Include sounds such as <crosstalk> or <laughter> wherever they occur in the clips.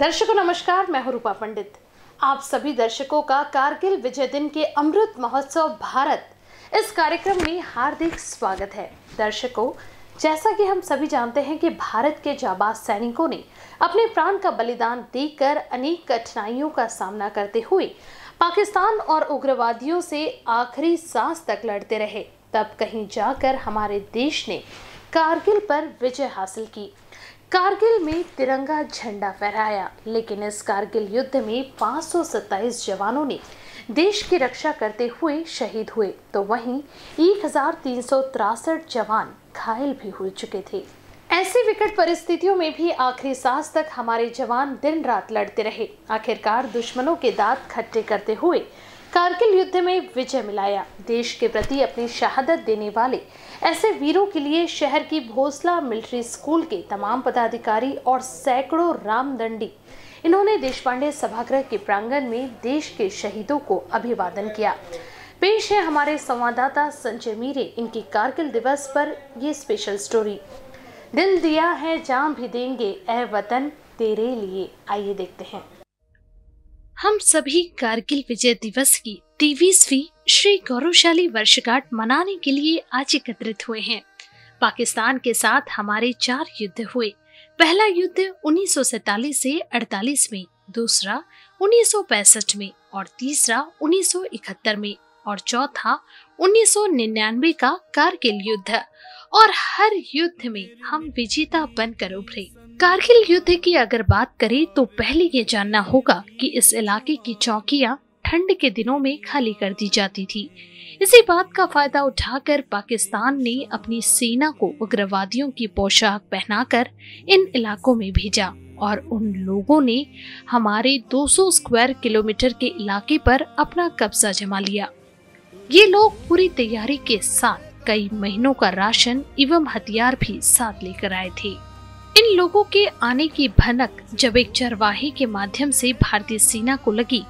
दर्शकों नमस्कार मैं हूं रूपा पंडित आप सभी दर्शकों का कारगिल विजय दिन के अमृत महोत्सव भारत इस कार्यक्रम में हार्दिक स्वागत है दर्शकों जैसा कि हम सभी जानते हैं कि भारत के जाबाज सैनिकों ने अपने प्राण का बलिदान देकर अनेक कठिनाइयों का सामना करते हुए पाकिस्तान और उग्रवादियों से आखिरी सांस तक लड़ते रहे तब कहीं जाकर हमारे देश ने कारगिल पर विजय हासिल की कारगिल में तिरंगा झंडा फहराया लेकिन इस कारगिल युद्ध में पाँच जवानों ने देश की रक्षा करते हुए शहीद हुए तो वहीं एक जवान घायल भी हो चुके थे ऐसी विकट परिस्थितियों में भी आखिरी सांस तक हमारे जवान दिन रात लड़ते रहे आखिरकार दुश्मनों के दांत खट्टे करते हुए कारगिल युद्ध में विजय मिलाया देश के प्रति अपनी शहादत देने वाले ऐसे वीरों के लिए शहर की भोसला मिलिट्री स्कूल के तमाम पदाधिकारी और सैकड़ों रामदंडी इन्होंने देश पांडे सभागृह के प्रांगण में देश के शहीदों को अभिवादन किया पेश है हमारे संवाददाता संजय मीरे इनकी कारगिल दिवस पर ये स्पेशल स्टोरी दिल दिया है जान भी देंगे ए वतन तेरे लिए आइए देखते हैं हम सभी कारगिल विजय दिवस की तेवीसवी श्री गौरवशाली वर्षगांठ मनाने के लिए आज एकत्रित हुए हैं पाकिस्तान के साथ हमारे चार युद्ध हुए पहला युद्ध उन्नीस से 48 में दूसरा उन्नीस में और तीसरा 1971 में और चौथा 1999 का कारगिल युद्ध और हर युद्ध में हम विजेता बनकर उभरे कारगिल युद्ध की अगर बात करें तो पहले ये जानना होगा कि इस इलाके की चौकियां ठंड के दिनों में खाली कर दी जाती थी इसी बात का फायदा उठाकर पाकिस्तान ने अपनी सेना को उग्रवादियों की पोशाक पहनाकर इन इलाकों में भेजा और उन लोगों ने हमारे 200 स्क्वायर किलोमीटर के इलाके पर अपना कब्जा जमा लिया ये लोग पूरी तैयारी के साथ कई महीनों का राशन एवं हथियार भी साथ लेकर आए थे इन लोगों के आने की भनक जब एक चरवाहे के माध्यम से भारतीय सेना को लगी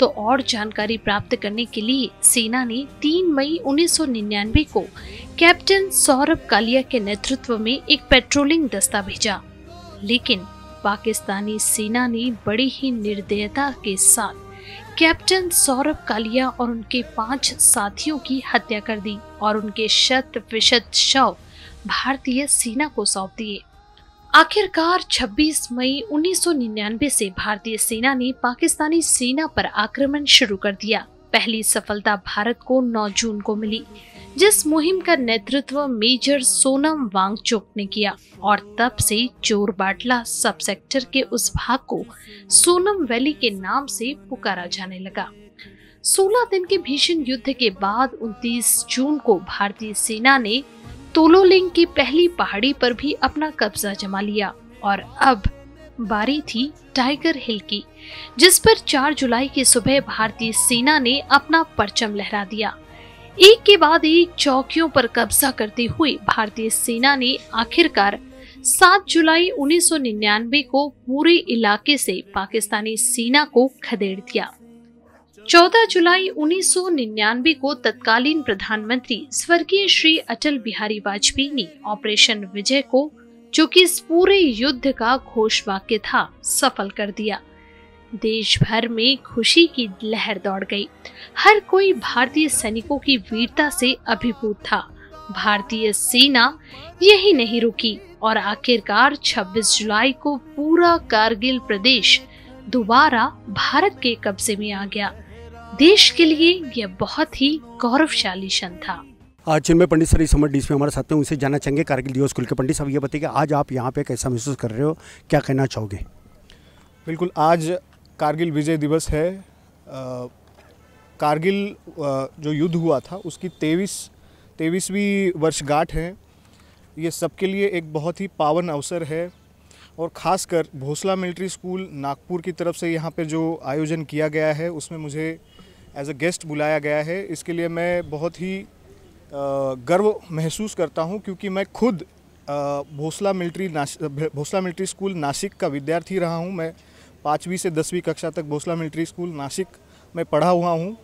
तो और जानकारी प्राप्त करने के लिए सेना ने 3 मई 1999 को कैप्टन सौरभ कालिया के नेतृत्व में एक पेट्रोलिंग दस्ता भेजा लेकिन पाकिस्तानी सेना ने बड़ी ही निर्दयता के साथ कैप्टन सौरभ कालिया और उनके पांच साथियों की हत्या कर दी और उनके शत प्रतिशत शव भारतीय सेना को सौंप दिए आखिरकार 26 मई 1999 से भारतीय सेना ने पाकिस्तानी सेना पर आक्रमण शुरू कर दिया पहली सफलता भारत को 9 जून को मिली जिस मुहिम का नेतृत्व मेजर सोनम वांगचोक ने किया और तब से चोर बाटला सब सेक्टर के उस भाग को सोनम वैली के नाम से पुकारा जाने लगा 16 दिन के भीषण युद्ध के बाद 29 जून को भारतीय सेना ने तोलोलिंग की पहली पहाड़ी पर भी अपना कब्जा जमा लिया और अब बारी थी टाइगर हिल की जिस पर 4 जुलाई की सुबह भारतीय सेना ने अपना परचम लहरा दिया एक के बाद एक चौकियों पर कब्जा करते हुए भारतीय सेना ने आखिरकार 7 जुलाई 1999 को पूरे इलाके से पाकिस्तानी सेना को खदेड़ दिया 14 जुलाई 1999 को तत्कालीन प्रधानमंत्री स्वर्गीय श्री अटल बिहारी वाजपेयी ने ऑपरेशन विजय को जो कि इस पूरे युद्ध का घोष वाक्य था सफल कर दिया देश भर में खुशी की लहर दौड़ गई हर कोई भारतीय सैनिकों की वीरता से अभिभूत था भारतीय सेना यही नहीं रुकी और आखिरकार 26 जुलाई को पूरा कारगिल प्रदेश दोबारा भारत के कब्जे में आ गया देश के लिए यह बहुत ही गौरवशाली क्षण था आज चिन्मय पंडित सर इस समय डी में हमारे साथ हैं उनसे जाना चाहेंगे कारगिल दिवस स्कूल के पंडित साहब ये बताइए आज आप यहाँ पे कैसा महसूस कर रहे हो क्या कहना चाहोगे बिल्कुल आज कारगिल विजय दिवस है आ, कारगिल जो युद्ध हुआ था उसकी तेईस तेईसवीं वर्षगांठ है ये सबके लिए एक बहुत ही पावन अवसर है और ख़ासकर भोसला मिलिट्री स्कूल नागपुर की तरफ से यहाँ पर जो आयोजन किया गया है उसमें मुझे एज अ गेस्ट बुलाया गया है इसके लिए मैं बहुत ही गर्व महसूस करता हूँ क्योंकि मैं खुद Bhonsala military Bhonsala military school Nashik का विद्यार्थी रहा हूँ मैं पाँचवीं से दसवीं कक्षा तक भोसला मिलिट्री स्कूल नासिक में पढ़ा हुआ हूँ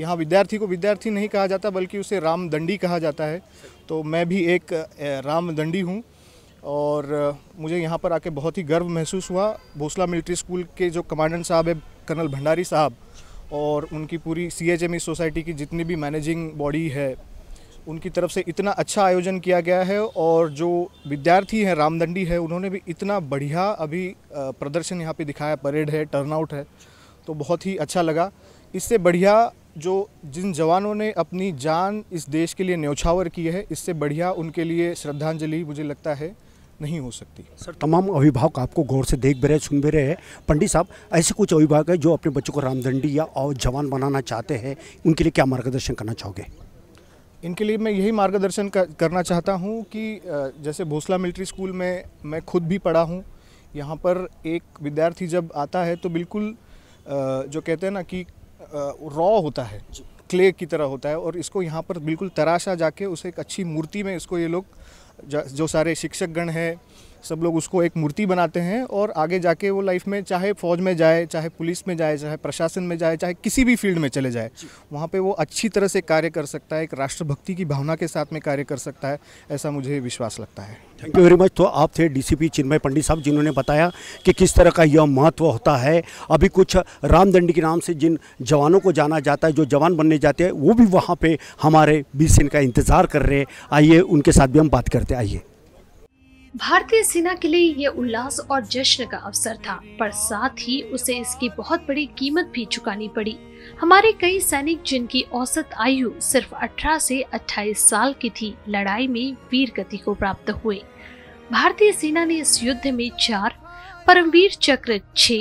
यहाँ विद्यार्थी को विद्यार्थी नहीं कहा जाता बल्कि उसे रामदंडी कहा जाता है तो मैं भी एक रामदंडी हूँ और मुझे यहाँ पर आके बहुत ही गर्व महसूस हुआ भोसला मिलिट्री स्कूल के जो कमांडेंट साहब है कर्नल भंडारी साहब और उनकी पूरी C H M E society की जितनी भी मैनेजिंग बॉडी है उनकी तरफ से इतना अच्छा आयोजन किया गया है और जो विद्यार्थी हैं रामदंडी है उन्होंने भी इतना बढ़िया अभी प्रदर्शन यहाँ पे दिखाया परेड है टर्नआउट है तो बहुत ही अच्छा लगा इससे बढ़िया जो जिन जवानों ने अपनी जान इस देश के लिए न्यौछावर की है इससे बढ़िया उनके लिए श्रद्धांजलि मुझे लगता है नहीं हो सकती सर तमाम अभिभावक आपको गौर से देख भी रहे सुन भी रहे हैं पंडित साहब ऐसे कुछ अभिभावक हैं जो अपने बच्चों को रामदंडी या और जवान बनाना चाहते हैं उनके लिए क्या मार्गदर्शन करना चाहोगे इनके लिए मैं यही मार्गदर्शन करना चाहता हूँ कि जैसे भोसला मिलिट्री स्कूल में मैं खुद भी पढ़ा हूँ यहाँ पर एक विद्यार्थी जब आता है तो बिल्कुल जो कहते हैं ना कि रॉ होता है क्ले की तरह होता है और इसको यहाँ पर बिल्कुल तराशा जाके उसे एक अच्छी मूर्ति में इसको ये लोग जो सारे शिक्षकगण हैं सब लोग उसको एक मूर्ति बनाते हैं और आगे जाके वो लाइफ में चाहे फौज में जाए चाहे पुलिस में जाए चाहे प्रशासन में जाए चाहे किसी भी फील्ड में चले जाए वहाँ पे वो अच्छी तरह से कार्य कर सकता है एक राष्ट्रभक्ति की भावना के साथ में कार्य कर सकता है ऐसा मुझे विश्वास लगता है थैंक यू वेरी मच तो आप थे डीसीपी चिन्मय पंडित साहब जिन्होंने बताया कि किस तरह का यह महत्व होता है अभी कुछ रामदंडी के नाम से जिन जवानों को जाना जाता है जो जवान बनने जाते हैं वो भी वहाँ पे हमारे बीस का इंतज़ार कर रहे हैं आइए उनके साथ भी हम बात करते आइए भारतीय सेना के लिए यह उल्लास और जश्न का अवसर था पर साथ ही उसे इसकी बहुत बड़ी कीमत भी चुकानी पड़ी हमारे कई सैनिक जिनकी औसत आयु सिर्फ 18 से 28 साल की थी लड़ाई में वीर गति को प्राप्त हुए भारतीय सेना ने इस युद्ध में चार परमवीर चक्र छ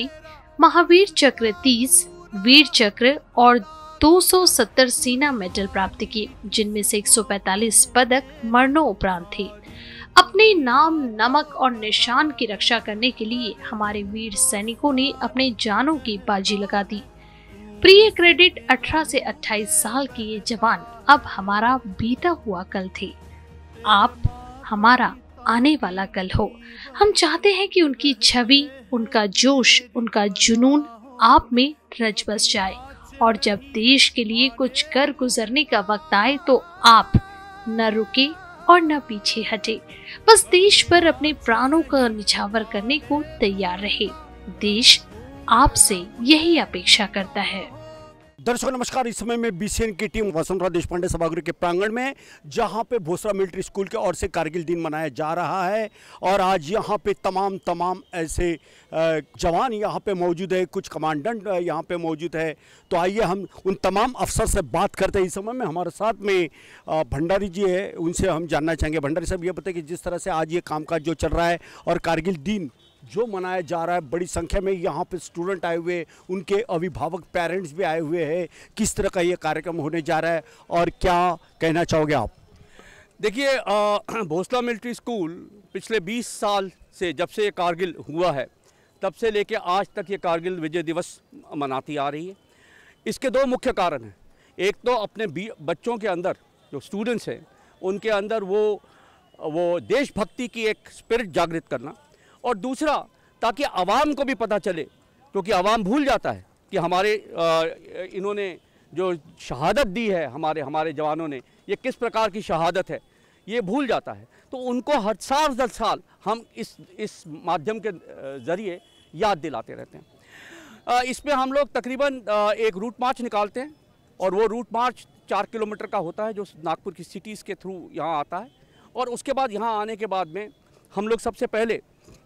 महावीर चक्र तीस वीर चक्र और 270 सेना मेडल प्राप्त किए जिनमें से 145 पदक मरणोपरांत थे अपने नाम नमक और निशान की रक्षा करने के लिए हमारे वीर सैनिकों ने अपने जानों की बाजी लगा दी प्रिय क्रेडिट 18 से 28 साल के ये जवान अब हमारा बीता हुआ कल थे आप हमारा आने वाला कल हो हम चाहते हैं कि उनकी छवि उनका जोश उनका जुनून आप में रच बस जाए और जब देश के लिए कुछ कर गुजरने का वक्त आए तो आप न रुके और न पीछे हटे बस देश पर अपने प्राणों का निछावर करने को तैयार रहे देश आपसे यही अपेक्षा करता है दर्शक नमस्कार इस समय में बीसीएन की टीम वसुंधरा देशपांडे सभागृह के प्रांगण में जहां पे भोसरा मिलिट्री स्कूल के ओर से कारगिल दिन मनाया जा रहा है और आज यहां पे तमाम तमाम ऐसे जवान यहां पे मौजूद है कुछ कमांडेंट यहां पे मौजूद है तो आइए हम उन तमाम अफसर से बात करते हैं इस समय में हमारे साथ में भंडारी जी है उनसे हम जानना चाहेंगे भंडारी साहब ये बताए कि जिस तरह से आज ये कामकाज जो चल रहा है और कारगिल दिन जो मनाया जा रहा है बड़ी संख्या में यहाँ पे स्टूडेंट आए हुए उनके अभिभावक पेरेंट्स भी आए हुए हैं किस तरह का ये कार्यक्रम होने जा रहा है और क्या कहना चाहोगे आप देखिए <clears throat> भोसला मिलिट्री स्कूल पिछले 20 साल से जब से ये कारगिल हुआ है तब से लेके आज तक ये कारगिल विजय दिवस मनाती आ रही है इसके दो मुख्य कारण हैं एक तो अपने बच्चों के अंदर जो स्टूडेंट्स हैं उनके अंदर वो वो देशभक्ति की एक स्पिरिट जागृत करना और दूसरा ताकि आवाम को भी पता चले क्योंकि तो आवाम भूल जाता है कि हमारे इन्होंने जो शहादत दी है हमारे हमारे जवानों ने ये किस प्रकार की शहादत है ये भूल जाता है तो उनको हर साल दस साल हम इस इस माध्यम के ज़रिए याद दिलाते रहते हैं इसमें हम लोग तकरीबन एक रूट मार्च निकालते हैं और वो रूट मार्च चार किलोमीटर का होता है जो नागपुर की सिटीज़ के थ्रू यहाँ आता है और उसके बाद यहाँ आने के बाद में हम लोग सबसे पहले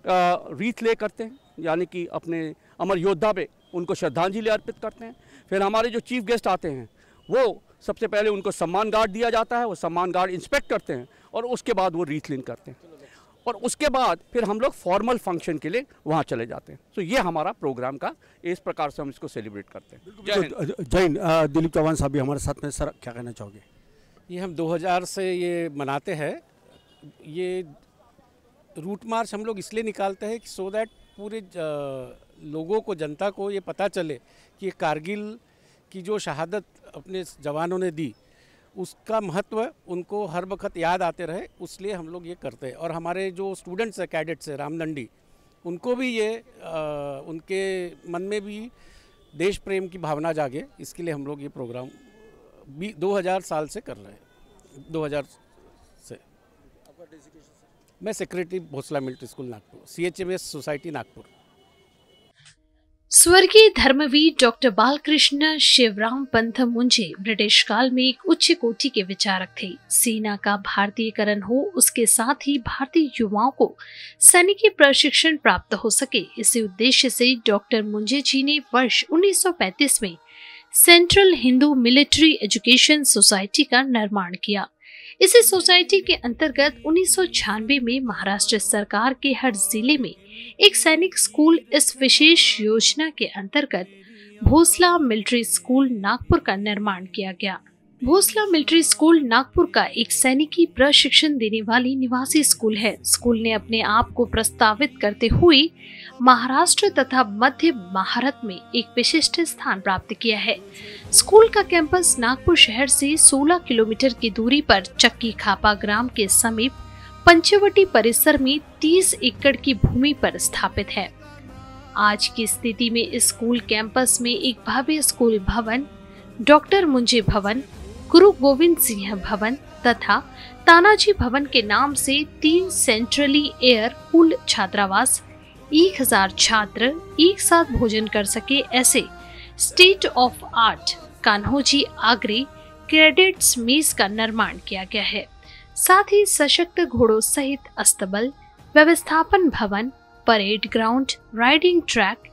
रीत ले करते हैं यानी कि अपने अमर योद्धा पे उनको श्रद्धांजलि अर्पित करते हैं फिर हमारे जो चीफ गेस्ट आते हैं वो सबसे पहले उनको सम्मान गार्ड दिया जाता है वो सम्मान गार्ड इंस्पेक्ट करते हैं और उसके बाद वो लिन करते हैं और उसके बाद फिर हम लोग फॉर्मल फंक्शन के लिए वहाँ चले जाते हैं तो ये हमारा प्रोग्राम का इस प्रकार से हम इसको सेलिब्रेट करते हैं जय तो, दिलीप चौहान साहब भी हमारे साथ में सर क्या कहना चाहोगे ये हम 2000 से ये मनाते हैं ये रूट मार्च हम लोग इसलिए निकालते हैं कि सो दैट पूरे लोगों को जनता को ये पता चले कि कारगिल की जो शहादत अपने जवानों ने दी उसका महत्व उनको हर वक्त याद आते रहे उसलिए हम लोग ये करते हैं और हमारे जो स्टूडेंट्स हैं कैडेट्स हैं रामदंडी उनको भी ये आ, उनके मन में भी देश प्रेम की भावना जागे इसके लिए हम लोग ये प्रोग्राम भी 2000 साल से कर रहे हैं 2000 मैं secretary Bhonsala military school Nagpur C H M S society Nagpur स्वर्गीय धर्मवीर डॉक्टर बालकृष्ण शिवराम पंथ मुंजे ब्रिटिश काल में एक उच्च कोटि के विचारक थे सेना का भारतीयकरण हो उसके साथ ही भारतीय युवाओं को सैनिकी प्रशिक्षण प्राप्त हो सके इसी उद्देश्य से डॉक्टर मुंजे जी ने वर्ष 1935 में central Hindu military education society का निर्माण किया इसी सोसाइटी के अंतर्गत उन्नीस में महाराष्ट्र सरकार के हर जिले में एक सैनिक स्कूल इस विशेष योजना के अंतर्गत भोसला मिलिट्री स्कूल नागपुर का निर्माण किया गया भोसला मिलिट्री स्कूल नागपुर का एक सैनिकी प्रशिक्षण देने वाली निवासी स्कूल है स्कूल ने अपने आप को प्रस्तावित करते हुए महाराष्ट्र तथा मध्य भारत में एक विशिष्ट स्थान प्राप्त किया है स्कूल का कैंपस नागपुर शहर से 16 किलोमीटर की दूरी पर चक्की खापा ग्राम के समीप पंचवटी परिसर में 30 एकड़ की भूमि पर स्थापित है आज की स्थिति में स्कूल कैंपस में एक भव्य स्कूल भवन डॉक्टर मुंजे भवन गुरु गोविंद सिंह भवन तथा तानाजी भवन के नाम से तीन सेंट्रली एयर कुल छात्रावास एक हजार छात्र एक साथ भोजन कर सके ऐसे स्टेट ऑफ आर्ट कान्होजी आगरे क्रेडिट्स मेज का निर्माण किया गया है साथ ही सशक्त घोड़ों सहित अस्तबल व्यवस्थापन भवन parade ground riding track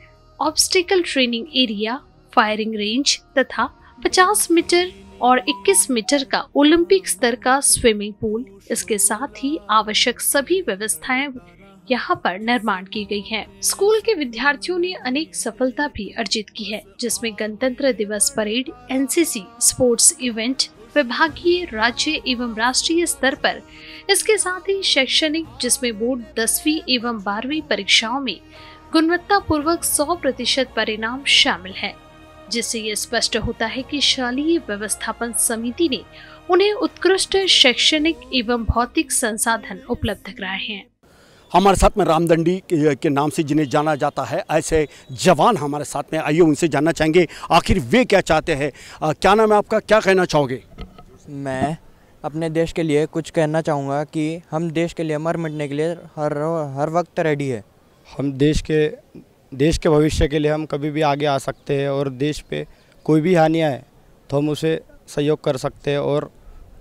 obstacle training area firing range तथा 50 मीटर और 21 मीटर का ओलंपिक स्तर का स्विमिंग पूल इसके साथ ही आवश्यक सभी व्यवस्थाएं यहाँ पर निर्माण की गई है स्कूल के विद्यार्थियों ने अनेक सफलता भी अर्जित की है जिसमें गणतंत्र दिवस परेड एनसीसी स्पोर्ट्स इवेंट विभागीय राज्य एवं राष्ट्रीय स्तर पर इसके साथ ही शैक्षणिक जिसमें बोर्ड दसवीं एवं बारहवीं परीक्षाओं में गुणवत्ता पूर्वक प्रतिशत परिणाम शामिल है जिससे ये स्पष्ट होता है कि शालीय व्यवस्थापन समिति ने उन्हें उत्कृष्ट शैक्षणिक एवं भौतिक संसाधन उपलब्ध कराए हैं हमारे साथ में रामदंडी के नाम से जिन्हें जाना जाता है ऐसे जवान हमारे साथ में आइए उनसे जानना चाहेंगे आखिर वे क्या चाहते हैं क्या नाम है आपका क्या कहना चाहोगे मैं अपने देश के लिए कुछ कहना चाहूँगा कि हम देश के लिए मर मिटने के लिए हर हर वक्त रेडी है हम देश के देश के भविष्य के लिए हम कभी भी आगे आ सकते हैं और देश पे कोई भी हानि आए तो हम उसे सहयोग कर सकते हैं और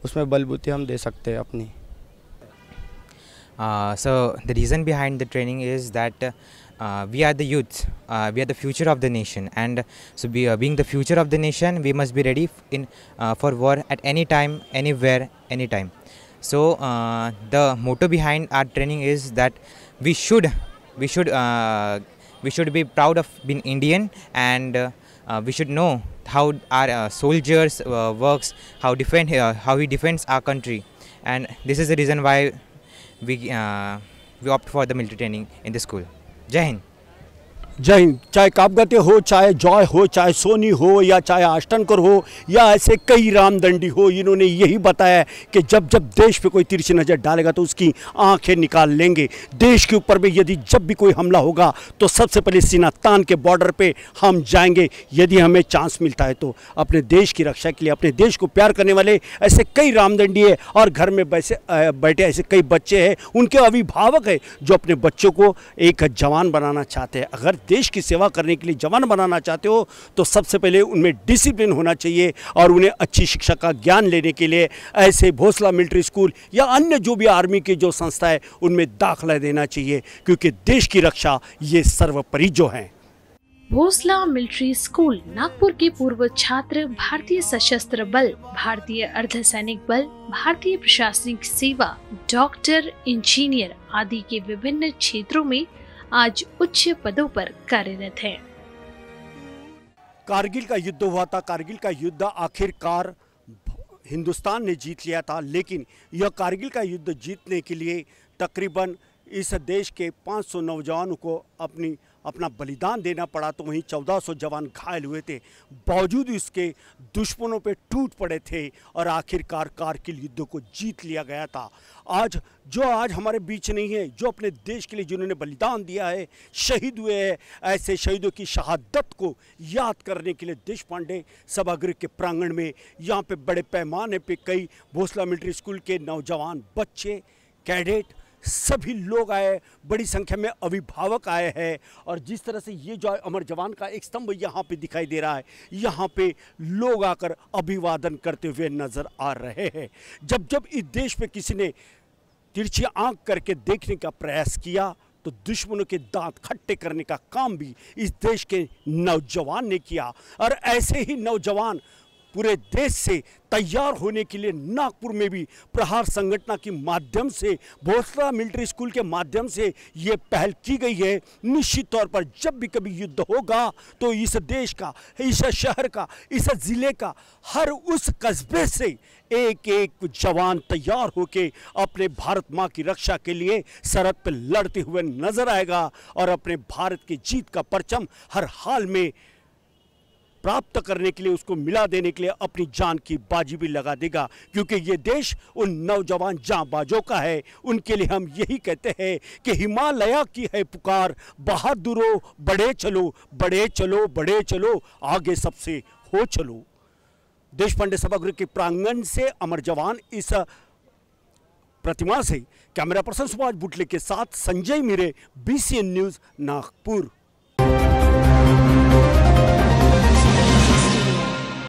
उसमें बलबूती हम दे सकते हैं अपनी so the reason behind the training is that uh, we are the youth uh, we are the future of the nation and so be, uh, being the future of the nation we must be ready in for war at any time anywhere anytime so the motto behind our training is that we should we should we should be proud of being Indian and uh, uh, we should know how our uh, soldiers works, how defend how he defends our country, and this is the reason why we we opt for the military training in the school. Jai Hind. जय हिंद चाहे काबगते हो चाहे Joy हो चाहे सोनी हो या चाहे आष्टनकर हो या ऐसे कई रामदंडी हो इन्होंने यही बताया कि जब जब देश पे कोई तिरछी नज़र डालेगा तो उसकी आंखें निकाल लेंगे देश के ऊपर भी यदि जब भी कोई हमला होगा तो सबसे पहले सीनातान के बॉर्डर पे हम जाएंगे यदि हमें चांस मिलता है तो अपने देश की रक्षा के लिए अपने देश को प्यार करने वाले ऐसे कई रामदंडी है और घर में बैसे बैठे ऐसे कई बच्चे हैं उनके अभिभावक है जो अपने बच्चों को एक जवान बनाना चाहते हैं अगर देश की सेवा करने के लिए जवान बनाना चाहते हो तो सबसे पहले उनमें डिसिप्लिन होना चाहिए और उन्हें अच्छी शिक्षा का ज्ञान लेने के लिए ऐसे भोसला मिलिट्री स्कूल या अन्य जो भी आर्मी की जो संस्था है उनमें दाखिला देना चाहिए क्योंकि देश की रक्षा ये सर्वोपरि जो है भोसला मिलिट्री स्कूल नागपुर के पूर्व छात्र भारतीय सशस्त्र बल भारतीय अर्धसैनिक बल भारतीय प्रशासनिक सेवा डॉक्टर इंजीनियर आदि के विभिन्न क्षेत्रों में आज उच्च पदों पर कार्यरत हैं कारगिल का युद्ध हुआ था कारगिल का युद्ध आखिरकार हिंदुस्तान ने जीत लिया था लेकिन यह कारगिल का युद्ध जीतने के लिए तकरीबन इस देश के 500 नौजवानों को अपनी अपना बलिदान देना पड़ा तो वहीं 1400 जवान घायल हुए थे बावजूद इसके दुश्मनों पे टूट पड़े थे और आखिरकार कारगिल युद्ध को जीत लिया गया था आज जो आज हमारे बीच नहीं है जो अपने देश के लिए जिन्होंने बलिदान दिया है शहीद हुए हैं ऐसे शहीदों की शहादत को याद करने के लिए देश पांडे सभागृह के प्रांगण में यहाँ पर बड़े पैमाने पर कई भोसला मिलिट्री स्कूल के नौजवान बच्चे कैडेट सभी लोग आए बड़ी संख्या में अभिभावक आए हैं और जिस तरह से ये जो अमर जवान का एक स्तंभ यहाँ पे दिखाई दे रहा है यहाँ पे लोग आकर अभिवादन करते हुए नज़र आ रहे हैं जब जब इस देश में किसी ने तिरछी आंख करके देखने का प्रयास किया तो दुश्मनों के दांत खट्टे करने का काम भी इस देश के नौजवान ने किया और ऐसे ही नौजवान पूरे देश से तैयार होने के लिए नागपुर में भी प्रहार संगठना के माध्यम से भोसला मिलिट्री स्कूल के माध्यम से ये पहल की गई है निश्चित तौर पर जब भी कभी युद्ध होगा तो इस देश का इस शहर का इस ज़िले का हर उस कस्बे से एक एक जवान तैयार होकर अपने भारत माँ की रक्षा के लिए सरहद पर लड़ते हुए नजर आएगा और अपने भारत की जीत का परचम हर हाल में प्राप्त करने के लिए उसको मिला देने के लिए अपनी जान की बाजी भी लगा देगा क्योंकि ये देश उन नौजवान जाबाजों का है उनके लिए हम यही कहते हैं कि हिमालय की है पुकार बहादुरो बड़े चलो बड़े चलो बड़े चलो आगे सबसे हो चलो देश पांडे सभागृह के प्रांगण से अमर जवान इस प्रतिमा से कैमरा पर्सन सुभाष बुटले के साथ संजय मीरे बीसीएन न्यूज़ नागपुर